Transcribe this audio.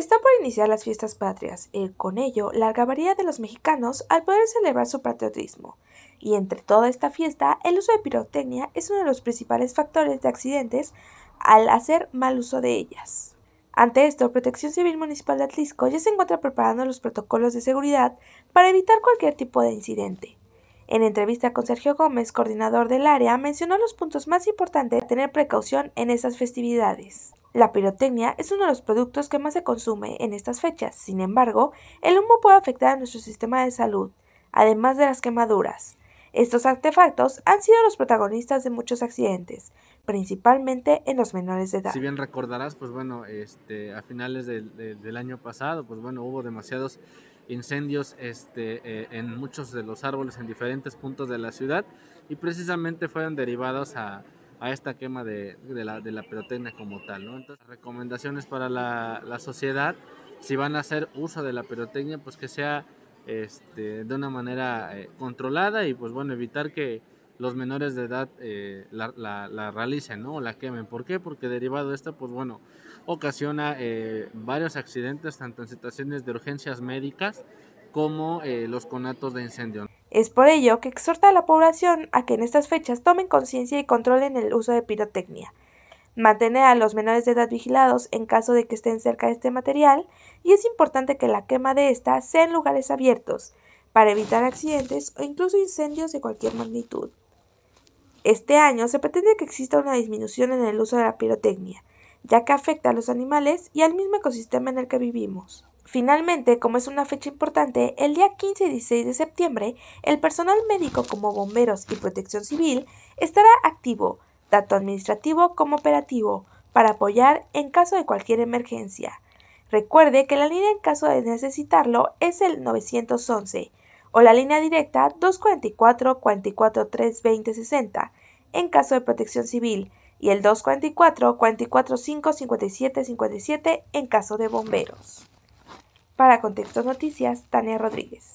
Están por iniciar las fiestas patrias y eh, con ello la algarabía de los mexicanos al poder celebrar su patriotismo. Y entre toda esta fiesta, el uso de pirotecnia es uno de los principales factores de accidentes al hacer mal uso de ellas. Ante esto, Protección Civil Municipal de Atlisco ya se encuentra preparando los protocolos de seguridad para evitar cualquier tipo de incidente. En entrevista con Sergio Gómez, coordinador del área, mencionó los puntos más importantes de tener precaución en estas festividades. La pirotecnia es uno de los productos que más se consume en estas fechas, sin embargo, el humo puede afectar a nuestro sistema de salud, además de las quemaduras. Estos artefactos han sido los protagonistas de muchos accidentes, principalmente en los menores de edad. Si bien recordarás, pues bueno, este, a finales del, año pasado, pues bueno, hubo demasiados incendios este, eh, en muchos de los árboles en diferentes puntos de la ciudad y precisamente fueron derivados a, a esta quema de, la, de pirotecnia como tal. ¿no? Entonces, recomendaciones para la, sociedad, si van a hacer uso de la pirotecnia, pues que sea este, de una manera eh, controlada y pues bueno, evitar que los menores de edad eh, la, realicen ¿no? o la quemen. ¿Por qué? Porque derivado de esta, pues bueno, ocasiona eh, varios accidentes, tanto en situaciones de urgencias médicas, como eh, los conatos de incendio. Es por ello que exhorta a la población a que en estas fechas tomen conciencia y controlen el uso de pirotecnia, mantener a los menores de edad vigilados en caso de que estén cerca de este material y es importante que la quema de ésta sea en lugares abiertos para evitar accidentes o incluso incendios de cualquier magnitud. Este año se pretende que exista una disminución en el uso de la pirotecnia, ya que afecta a los animales y al mismo ecosistema en el que vivimos. Finalmente, como es una fecha importante, el día 15 y 16 de septiembre, el personal médico como bomberos y protección civil estará activo, tanto administrativo como operativo, para apoyar en caso de cualquier emergencia. Recuerde que la línea en caso de necesitarlo es el 911 o la línea directa 244-443-2060 en caso de protección civil y el 244-445-5757 en caso de bomberos. Para Contexto Noticias, Tania Rodríguez.